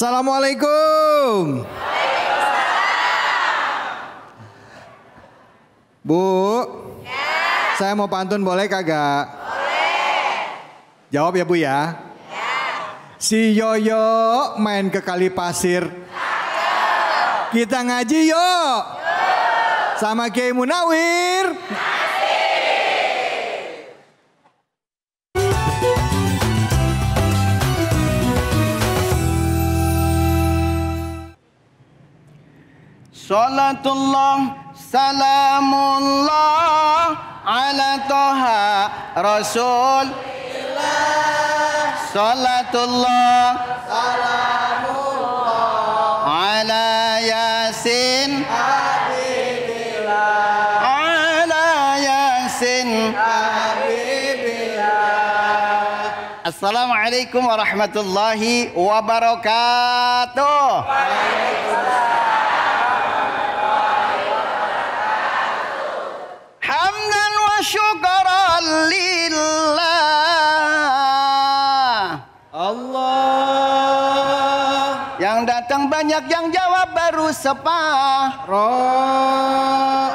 Assalamualaikum. Bu, ya. saya mau pantun boleh kagak? Boleh. Jawab ya Bu ya. ya. Si Yoyo main ke kali pasir. Kita ngaji yuk. Sama Kiai Munawir. Ya. Salatullah Salamullah Ala toha Rasul Salatullah Salamullah Ala Yasin Habibillah Ala Yasin Habibillah Assalamualaikum warahmatullahi wabarakatuh Waalaikumsalam syukran lillah Allah Yang datang banyak yang jawab baru separo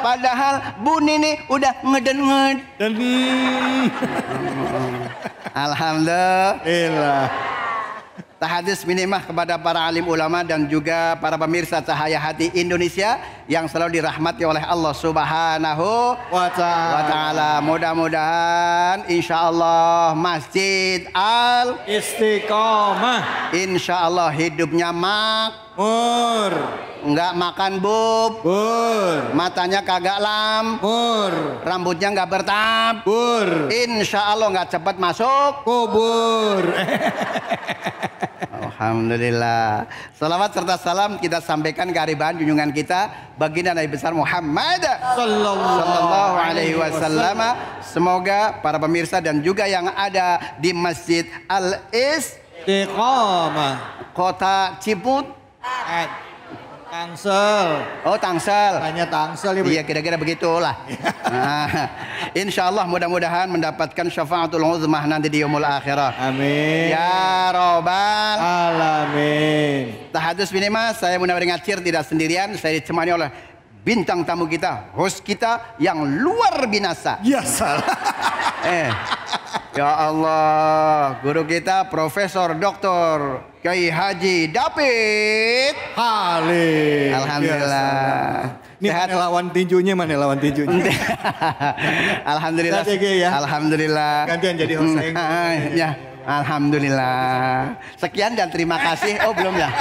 Padahal bun ini udah ngeden-ngeden Alhamdulillah tahadis minimah kepada para alim ulama dan juga para pemirsa cahaya hati Indonesia yang selalu dirahmati oleh Allah Subhanahu wa taala. Mudah-mudahan insyaallah Masjid Al Istiqomah insyaallah hidupnya makmur. Enggak makan bub. Bur. Matanya kagak lam. Bur. Rambutnya enggak bertab. Bur. Insya Allah enggak cepat masuk. Kubur. Alhamdulillah. Salawat serta salam kita sampaikan kearifan junjungan kita baginda Nabi besar Muhammad sallallahu alaihi wasallam. Semoga para pemirsa dan juga yang ada di Masjid Al Istiqamah Kota Ciput. Tangsel. Oh Tangsel. Hanya Tangsel ibu. Iya kira-kira begitulah. nah, insya Allah mudah-mudahan mendapatkan syafaatul uzmah nanti di umul akhirah. Amin. Ya robbal alamin. Tahadus bin Mas, saya Munawar Ngacir tidak sendirian, saya ditemani oleh bintang tamu kita, host kita yang luar binasa. Ya salah. eh. Ya Allah, guru kita Profesor Doktor Kyai Haji David Halim. Alhamdulillah. Yes, Ini Sehat. lawan tinjunya mana lawan tinjunya? Alhamdulillah. Ya, ya. Alhamdulillah. Gantian jadi host saya. ya. Alhamdulillah. Sekian dan terima kasih. Oh belum ya?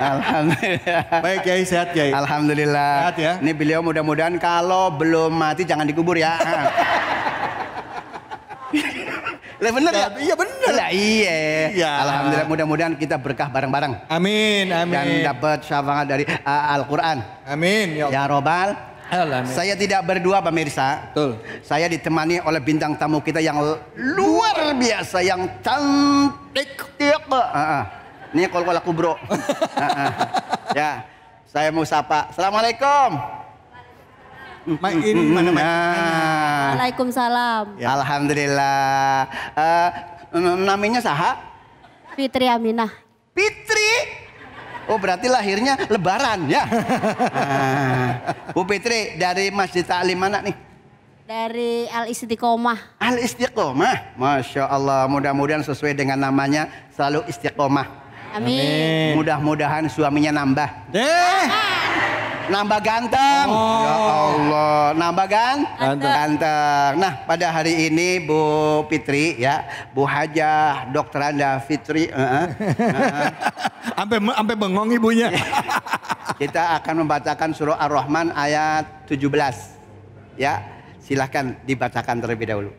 Alhamdulillah. Baik Kyai sehat Kyai. Alhamdulillah. Sehat ya. Ini beliau mudah-mudahan kalau belum mati jangan dikubur ya. Lah bener ya? Iya bener. Lah iya. Ya. Alhamdulillah mudah-mudahan kita berkah bareng-bareng. Amin, amin. Dan dapat syafaat dari uh, Al-Qur'an. Amin ya Allah. Ya Robbal Alamin. Saya tidak berdua pemirsa. Betul. Saya ditemani oleh bintang tamu kita yang luar biasa, yang cantik. Heeh. Iya. Ah, ah. Ini kalau aku bro. Ya, saya mau sapa. Assalamualaikum. Main mana main? Waalaikumsalam. Ya. Alhamdulillah. Uh, namanya Saha? Fitri Aminah. Fitri? Oh berarti lahirnya lebaran ya? Bu Fitri dari Masjid Ta'lim mana nih? Dari Al Istiqomah. Al Istiqomah, masya Allah. Mudah-mudahan sesuai dengan namanya selalu istiqomah. Amin. Amin. Mudah-mudahan suaminya nambah. Deh. Nambah ganteng. Oh. Ya Allah, nambah gan? Ganteng. Ganteng. Nah, pada hari ini Bu Fitri ya, Bu Hajah, dokter Anda Fitri, heeh. Eh, sampai uh -uh. sampai bengong ibunya. Kita akan membacakan surah Ar-Rahman ayat 17. Ya, silahkan dibacakan terlebih dahulu.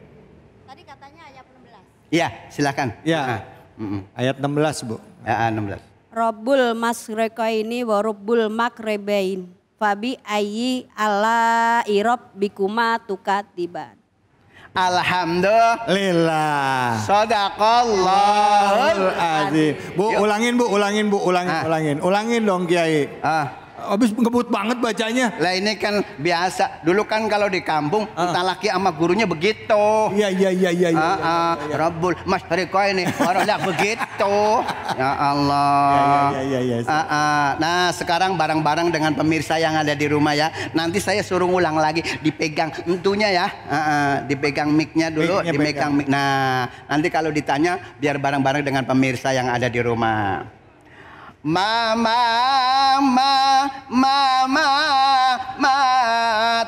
Tadi katanya ayat 16. Iya, silahkan. Iya. Uh-uh. Ayat 16, Bu. Ya, ah, 16. Ah, robul masrekaini warubul robul makrebain. Fabi ayi ala irob bikuma tukat tiban. Alhamdulillah. Sadaqallahul azim. Bu, ulangin Bu, ulangin Bu, ulangin, ah. ulangin. Ulangin dong Kiai. Ah. Habis ngebut banget bacanya. Lah ini kan biasa. Dulu kan kalau di kampung uh. laki sama gurunya begitu. Iya iya iya iya. Uh, uh, ya, Rabbul Mas Riko ini lah begitu. Ya Allah. Iya iya iya. Ya, uh, uh. Nah sekarang barang-barang dengan pemirsa yang ada di rumah ya. Nanti saya suruh ulang lagi dipegang tentunya ya. Uh, uh, dipegang micnya dulu. Mic dipegang mic. Nah nanti kalau ditanya biar barang-barang dengan pemirsa yang ada di rumah. Mama, mama, mama, mama.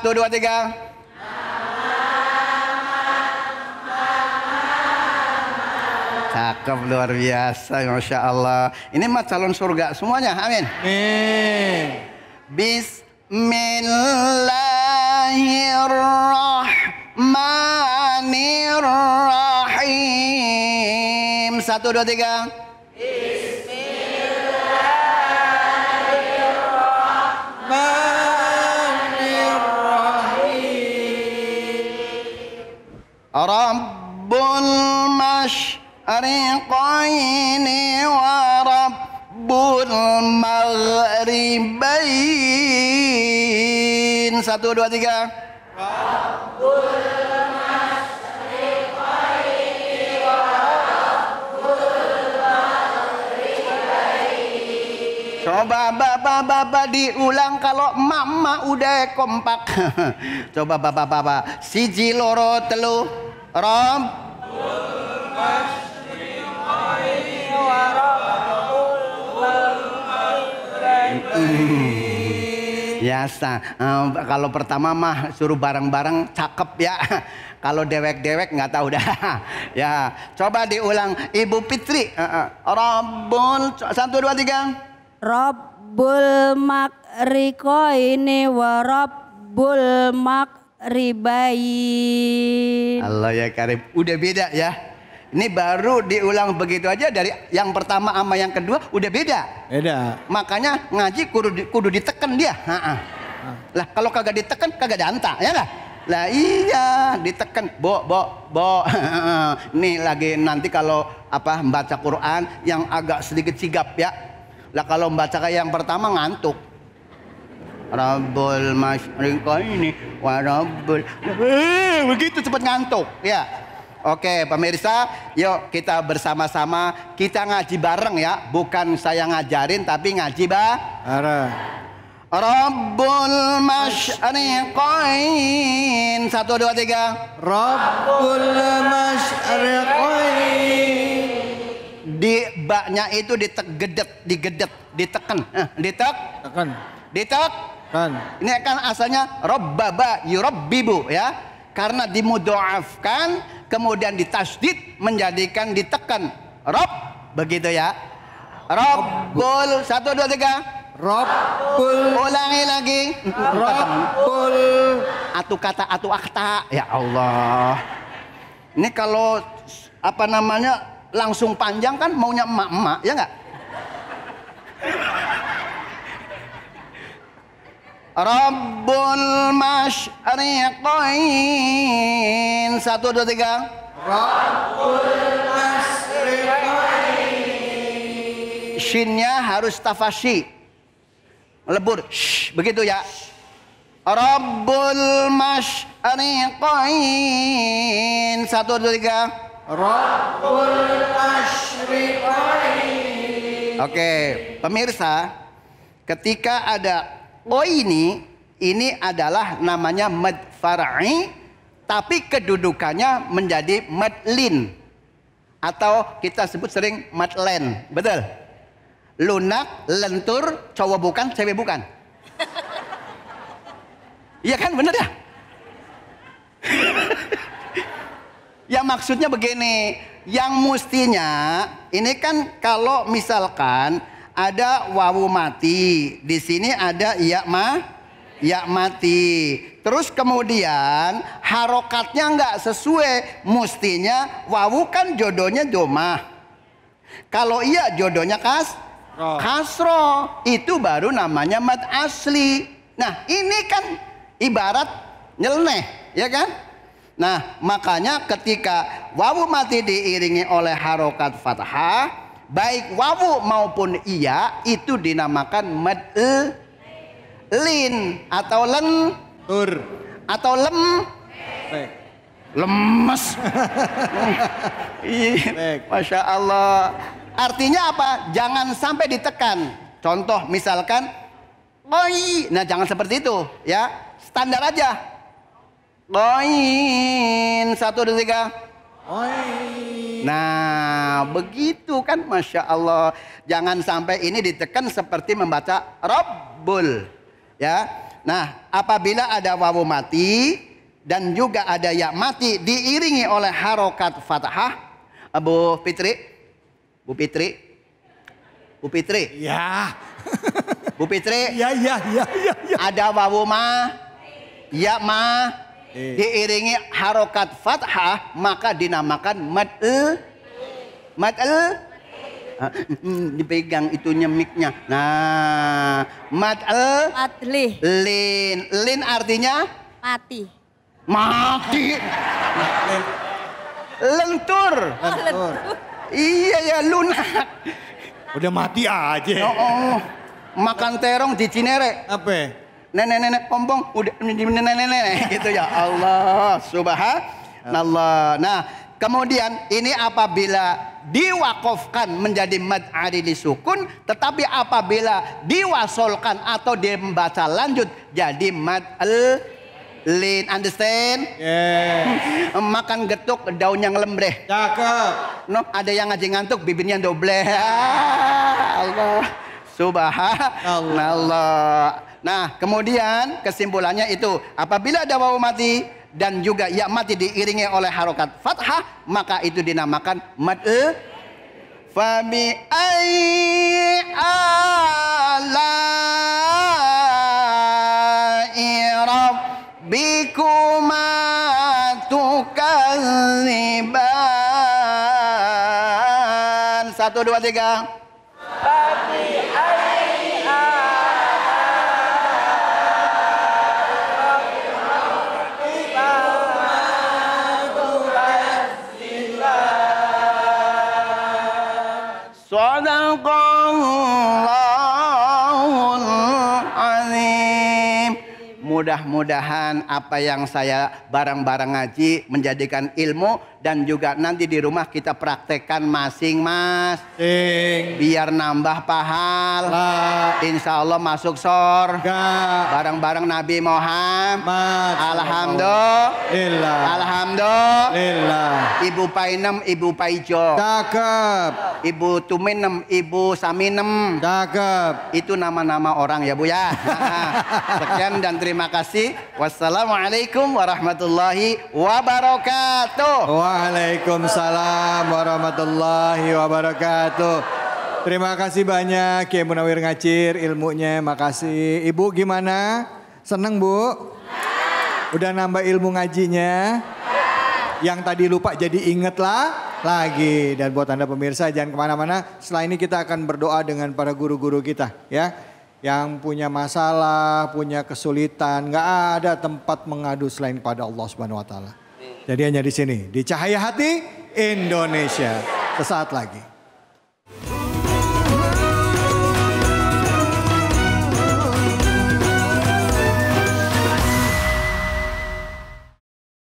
Tuh dua tiga. Cakep luar biasa, masya Allah. Ini mah calon surga semuanya, amin. Amin. Bismillahirrahmanirrahim. Satu, dua, tiga. رب المشرقين ورب المغربين satu dua tiga Coba bapak-bapak diulang kalau mama udah kompak. Coba bapak-bapak, siji loro telu rom. Biasa. Eh, kalau pertama mah suruh bareng-bareng cakep ya. Kalau dewek-dewek nggak tahu dah. ya, coba diulang Ibu Fitri. Uh, eh, uh. Eh, Rombon satu dua tiga. Rabbul makrikoini wa Rabbul makribain. Allah ya karim. Udah beda ya. Ini baru diulang begitu aja dari yang pertama sama yang kedua udah beda. Beda. Makanya ngaji kudu kudu diteken dia. Ha -ha. Ha. Lah kalau kagak diteken kagak danta ya enggak? Lah iya diteken bo bo bo. Nih lagi nanti kalau apa membaca Quran yang agak sedikit sigap ya lah kalau membaca kayak yang pertama ngantuk. Rabbul ini wa rabbul eh, begitu cepat ngantuk ya. Oke pemirsa, yuk kita bersama-sama kita ngaji bareng ya. Bukan saya ngajarin tapi ngaji bareng. Rabbul Masyriqain Satu, dua, tiga Rabbul Masyriqain baknya itu ditegedet, digedet, diteken, eh, ditek, tekan, ditek, kan. Ini kan asalnya robbaba yurabbibu ya. Karena dimudoafkan kemudian ditasdid menjadikan ditekan rob begitu ya. Robbul satu dua tiga. Rabbul ulangi lagi Rabbul atu kata atu akta ya Allah ini kalau apa namanya langsung panjang kan maunya emak-emak, ya nggak? Rabbul Mashriqin Satu, dua, tiga Rabbul Mashriqin. Shinnya harus tafasi Lebur, Shh, begitu ya Rabbul Mashriqin Satu, dua, tiga Rabbul Oke, pemirsa, ketika ada o ini, ini adalah namanya mad far'i tapi kedudukannya menjadi madlin atau kita sebut sering madlen, betul? Lunak, lentur, cowok bukan, cewek bukan. Iya kan bener ya? Yang maksudnya begini, yang mestinya ini kan kalau misalkan ada wawu mati, di sini ada iya ma, iya mati. Terus kemudian harokatnya nggak sesuai, mestinya wawu kan jodohnya domah. Kalau iya jodohnya kas, oh. kasro itu baru namanya mat asli. Nah ini kan ibarat nyeleneh, ya kan? Nah, makanya ketika wawu mati diiringi oleh harokat fathah, baik wawu maupun iya itu dinamakan mad -e lin atau len tur atau lem lemes. Masya Allah. Artinya apa? Jangan sampai ditekan. Contoh misalkan, oi. Nah jangan seperti itu ya. Standar aja Doin. Satu, dua, tiga. Nah, begitu kan Masya Allah. Jangan sampai ini ditekan seperti membaca Robbul. Ya. Nah, apabila ada wawu mati dan juga ada ya mati diiringi oleh harokat fathah. Bu Fitri. Bu Fitri. Bu Fitri. Ya. Bu Fitri. Ya, ya, ya, ya, ya. Ada wawu ma. Ya ma Eh. Diiringi harokat fathah maka dinamakan mad'u. Mad'u mm, mm, dipegang itunya nyemiknya. Nah, mat al lin. Lin artinya mati. Mati. Oh, lentur. Lentur. Iya ya lunak. Udah mati aja. Oh, oh. Makan terong di Cinere. Apa? nenek-nenek pompong udah nenek-nenek gitu ya Allah subhanallah. Nah, kemudian ini apabila diwakofkan menjadi mad mad'ari sukun, tetapi apabila diwasolkan atau dibaca lanjut jadi mad mad'al lin understand Yes. makan getuk daun yang lembreh cakep no ada yang ngaji ngantuk bibirnya dobleh Allah subhanallah nah, Nah, kemudian kesimpulannya itu apabila ada wawu mati dan juga ya mati diiringi oleh harokat fathah, maka itu dinamakan mad'u. Fabi ai ala Satu, dua, tiga. Mudah-mudahan apa yang saya barang-barang ngaji menjadikan ilmu dan juga nanti di rumah kita praktekkan masing-masing. Biar nambah pahala. Insya Allah masuk surga Barang-barang Nabi Muhammad. Alhamdulillah. Alhamdulillah. Ibu Painem, Ibu Paijo. Cakep. Ibu Tuminem, Ibu Saminem. Cakep. Itu nama-nama orang ya Bu ya. Sekian dan terima terima kasih. Wassalamualaikum warahmatullahi wabarakatuh. Waalaikumsalam warahmatullahi wabarakatuh. Terima kasih banyak Kiai Munawir Ngacir ilmunya. Makasih. Ibu gimana? Seneng Bu? Udah nambah ilmu ngajinya? Yang tadi lupa jadi inget lah lagi. Dan buat Anda pemirsa jangan kemana-mana. Setelah ini kita akan berdoa dengan para guru-guru kita ya yang punya masalah, punya kesulitan, nggak ada tempat mengadu selain pada Allah Subhanahu wa taala. Jadi hanya di sini, di Cahaya Hati Indonesia. Sesaat lagi.